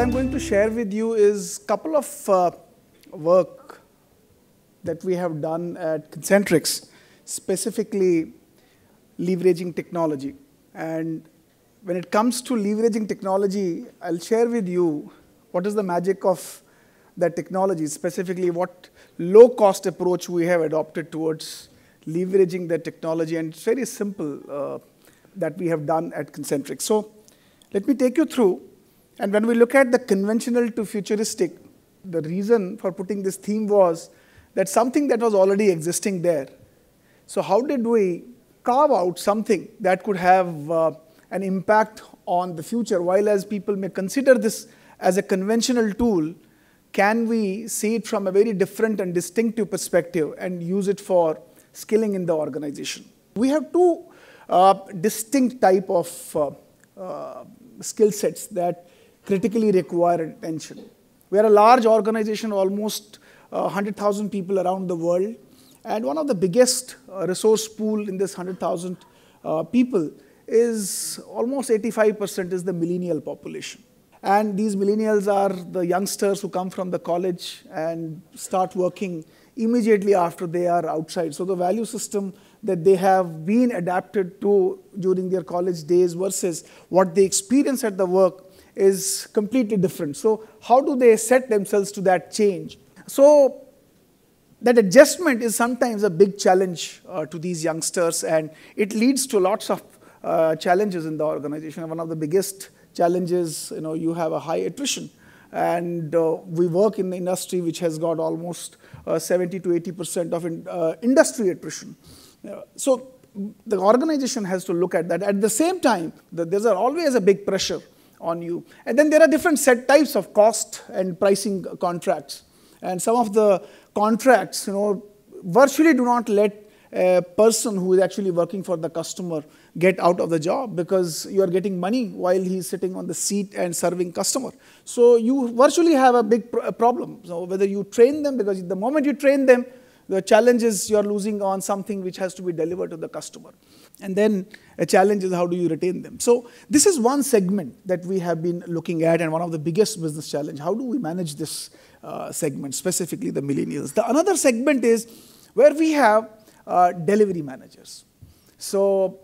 I'm going to share with you is couple of uh, work that we have done at Concentrics, specifically leveraging technology. And when it comes to leveraging technology, I'll share with you what is the magic of that technology, specifically what low-cost approach we have adopted towards leveraging that technology. And it's very simple uh, that we have done at Concentrics. So let me take you through and when we look at the conventional to futuristic, the reason for putting this theme was that something that was already existing there. So, how did we carve out something that could have uh, an impact on the future? While as people may consider this as a conventional tool, can we see it from a very different and distinctive perspective and use it for skilling in the organization? We have two uh, distinct type of uh, uh skill sets that critically require attention. We are a large organization, almost 100,000 uh, people around the world. And one of the biggest uh, resource pool in this 100,000 uh, people is almost 85% is the millennial population. And these millennials are the youngsters who come from the college and start working immediately after they are outside. So the value system that they have been adapted to during their college days versus what they experience at the work is completely different. So, how do they set themselves to that change? So, that adjustment is sometimes a big challenge uh, to these youngsters, and it leads to lots of uh, challenges in the organization. One of the biggest challenges, you know, you have a high attrition, and uh, we work in the industry which has got almost uh, 70 to 80 percent of in, uh, industry attrition. Uh, so the organization has to look at that. At the same time, there's always a big pressure on you. And then there are different set types of cost and pricing contracts. And some of the contracts, you know, virtually do not let a person who is actually working for the customer get out of the job because you are getting money while he's sitting on the seat and serving customer. So you virtually have a big problem. So whether you train them, because the moment you train them, the challenge is you're losing on something which has to be delivered to the customer. And then a challenge is how do you retain them? So this is one segment that we have been looking at and one of the biggest business challenge. How do we manage this uh, segment, specifically the millennials? The another segment is where we have uh, delivery managers. So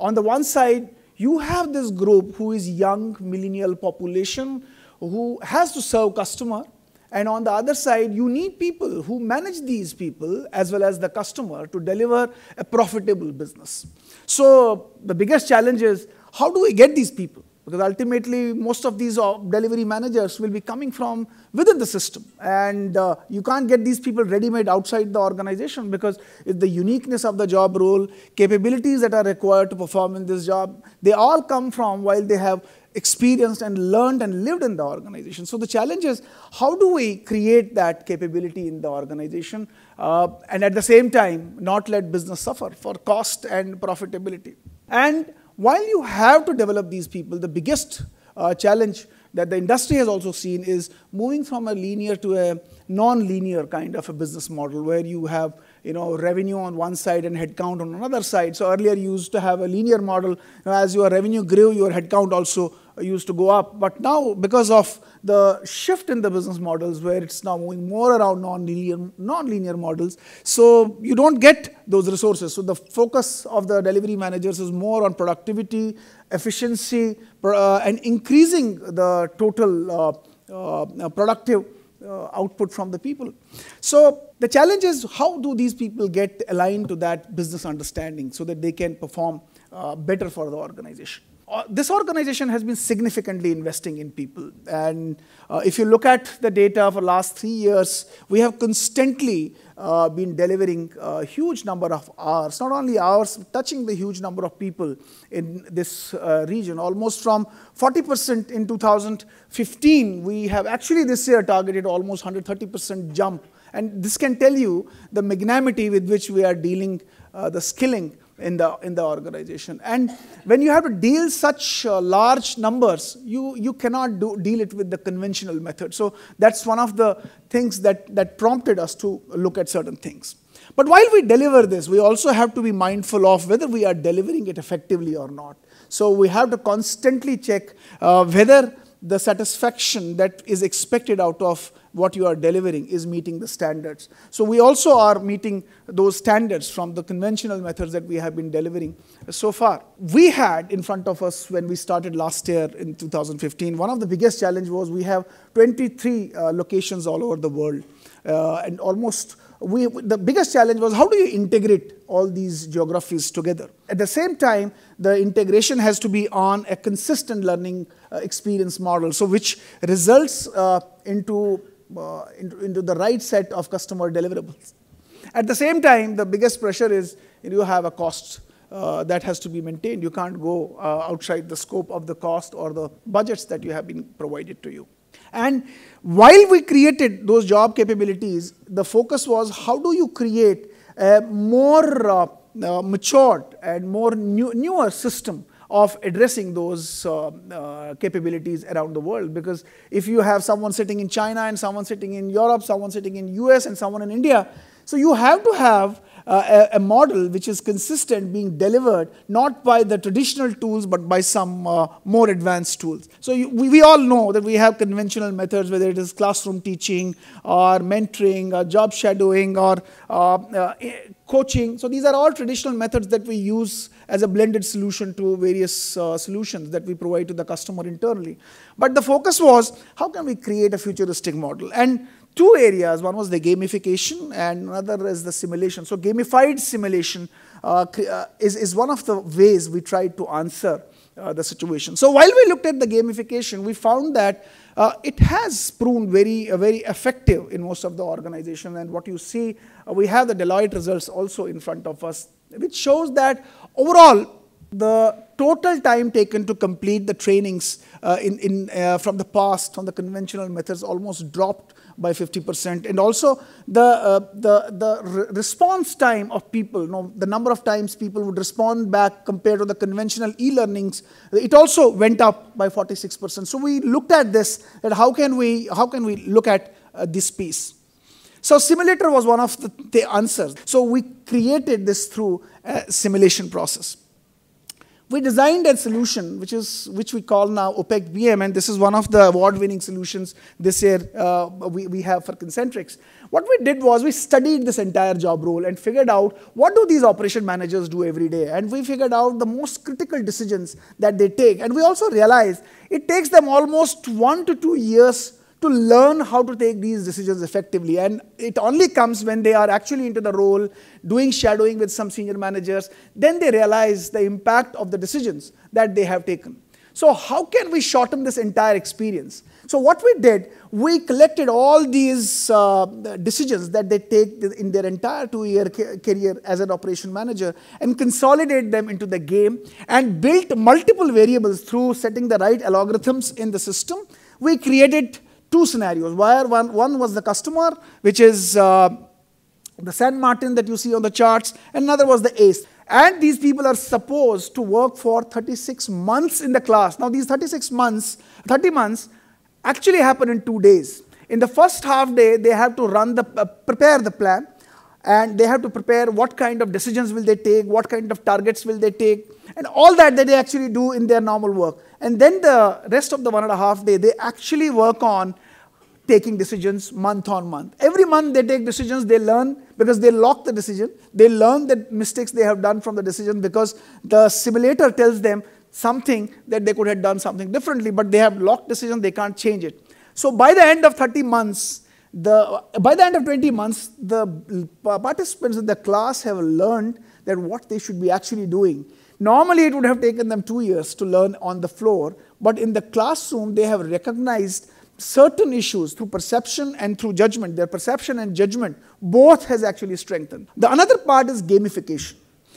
on the one side, you have this group who is young millennial population who has to serve customer and on the other side, you need people who manage these people as well as the customer to deliver a profitable business. So the biggest challenge is how do we get these people? Because ultimately, most of these uh, delivery managers will be coming from within the system. And uh, you can't get these people ready-made outside the organization because it's the uniqueness of the job role, capabilities that are required to perform in this job, they all come from while they have experienced and learned and lived in the organization. So the challenge is how do we create that capability in the organization uh, and at the same time not let business suffer for cost and profitability. And while you have to develop these people, the biggest uh, challenge that the industry has also seen is moving from a linear to a non-linear kind of a business model where you have you know revenue on one side and headcount on another side so earlier you used to have a linear model now as your revenue grew your headcount also used to go up. But now, because of the shift in the business models, where it's now moving more around non-linear, non-linear models, so you don't get those resources. So the focus of the delivery managers is more on productivity, efficiency, uh, and increasing the total uh, uh, productive uh, output from the people. So the challenge is how do these people get aligned to that business understanding so that they can perform uh, better for the organization. Uh, this organization has been significantly investing in people. And uh, if you look at the data for the last three years, we have constantly uh, been delivering a huge number of hours, not only hours, touching the huge number of people in this uh, region. Almost from 40% in 2015, we have actually this year targeted almost 130% jump. And this can tell you the magnanimity with which we are dealing uh, the skilling in the, in the organization. And when you have to deal such uh, large numbers, you, you cannot do, deal it with the conventional method. So that's one of the things that, that prompted us to look at certain things. But while we deliver this, we also have to be mindful of whether we are delivering it effectively or not. So we have to constantly check uh, whether the satisfaction that is expected out of what you are delivering is meeting the standards. So we also are meeting those standards from the conventional methods that we have been delivering so far. We had in front of us when we started last year in 2015, one of the biggest challenge was we have 23 uh, locations all over the world. Uh, and almost we, the biggest challenge was how do you integrate all these geographies together? At the same time, the integration has to be on a consistent learning uh, experience model, so which results uh, into, uh, into, into, the right set of customer deliverables. At the same time, the biggest pressure is you have a cost uh, that has to be maintained. You can't go uh, outside the scope of the cost or the budgets that you have been provided to you. And while we created those job capabilities, the focus was how do you create a more uh, uh, matured and more new, newer system of addressing those uh, uh, capabilities around the world because if you have someone sitting in China and someone sitting in Europe, someone sitting in US and someone in India, so you have to have uh, a, a, model which is consistent being delivered not by the traditional tools but by some uh, more advanced tools. So you, we, we all know that we have conventional methods, whether it is classroom teaching or mentoring or job shadowing or uh, uh coaching. So these are all traditional methods that we use as a blended solution to various uh, solutions that we provide to the customer internally. But the focus was how can we create a futuristic model? And two areas, one was the gamification and another is the simulation. So gamified simulation uh, uh is, is one of the ways we tried to answer uh, the situation. So while we looked at the gamification, we found that uh, it has proven very, uh, very effective in most of the organizations. And what you see, uh, we have the Deloitte results also in front of us, which shows that overall, the total time taken to complete the trainings uh, in, in, from the past, from the conventional methods, almost dropped by 50%. And also the, uh, the, the response time of people, you know, the number of times people would respond back compared to the conventional e-learnings, it also went up by 46%. So we looked at this, and how can we, how can we look at uh, this piece? So simulator was one of the, the answers. So we created this through a simulation process we designed a solution which is which we call now OPEC BM, and this is one of the award-winning solutions this year uh, we, we have for Concentrics. What we did was we studied this entire job role and figured out what do these operation managers do every day, and we figured out the most critical decisions that they take, and we also realized it takes them almost one to two years to learn how to take these decisions effectively. And it only comes when they are actually into the role, doing shadowing with some senior managers, then they realize the impact of the decisions that they have taken. So, how can we shorten this entire experience? So, what we did, we collected all these uh, decisions that they take in their entire two year career as an operation manager and consolidate them into the game and built multiple variables through setting the right algorithms in the system. We created two scenarios where one, one was the customer, which is uh, the San Martin that you see on the charts, another was the ACE. And these people are supposed to work for 36 months in the class. Now, these 36 months, 30 months, actually happen in two days. In the first half day, they have to run the, uh, prepare the plan and they have to prepare what kind of decisions will they take, what kind of targets will they take, and all that that they actually do in their normal work. And then the rest of the one and a half day, they actually work on taking decisions month on month. Every month they take decisions, they learn because they lock the decision. They learn the mistakes they have done from the decision because the simulator tells them something that they could have done something differently, but they have locked decision, they can't change it. So by the end of 30 months, the, by the end of 20 months, the uh, participants in the class have learned that what they should be actually doing Normally, it would have taken them two years to learn on the floor, but in the classroom, they have recognized certain issues through perception and through judgment. Their perception and judgment both has actually strengthened. The another part is gamification.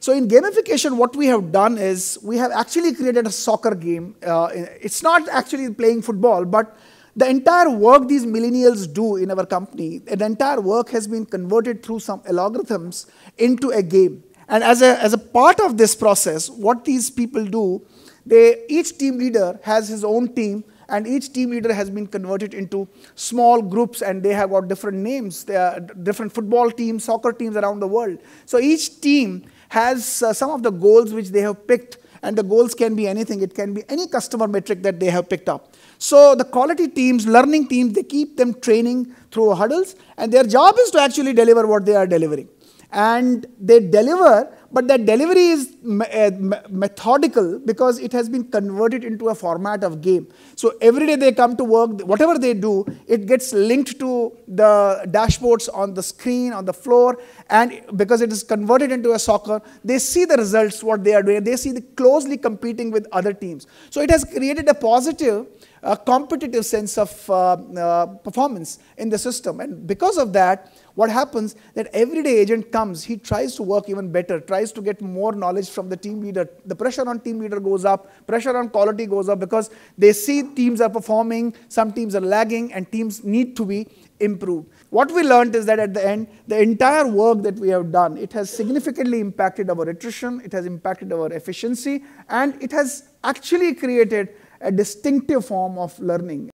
So in gamification, what we have done is we have actually created a soccer game. Uh, it's not actually playing football, but the entire work these millennials do in our company, the entire work has been converted through some algorithms into a game. And as a, as a part of this process, what these people do, they, each team leader has his own team, and each team leader has been converted into small groups, and they have got different names. They are different football teams, soccer teams around the world. So each team has uh, some of the goals which they have picked, and the goals can be anything. It can be any customer metric that they have picked up. So the quality teams, learning teams, they keep them training through huddles, and their job is to actually deliver what they are delivering and they deliver, but that delivery is me eh, me methodical because it has been converted into a format of game. So every day they come to work, whatever they do, it gets linked to the dashboards on the screen, on the floor, and because it is converted into a soccer, they see the results, what they are doing, they see the closely competing with other teams. So it has created a positive a competitive sense of uh, uh, performance in the system. And because of that, what happens that everyday agent comes he tries to work even better tries to get more knowledge from the team leader the pressure on team leader goes up pressure on quality goes up because they see teams are performing some teams are lagging and teams need to be improved what we learned is that at the end the entire work that we have done it has significantly impacted our attrition it has impacted our efficiency and it has actually created a distinctive form of learning.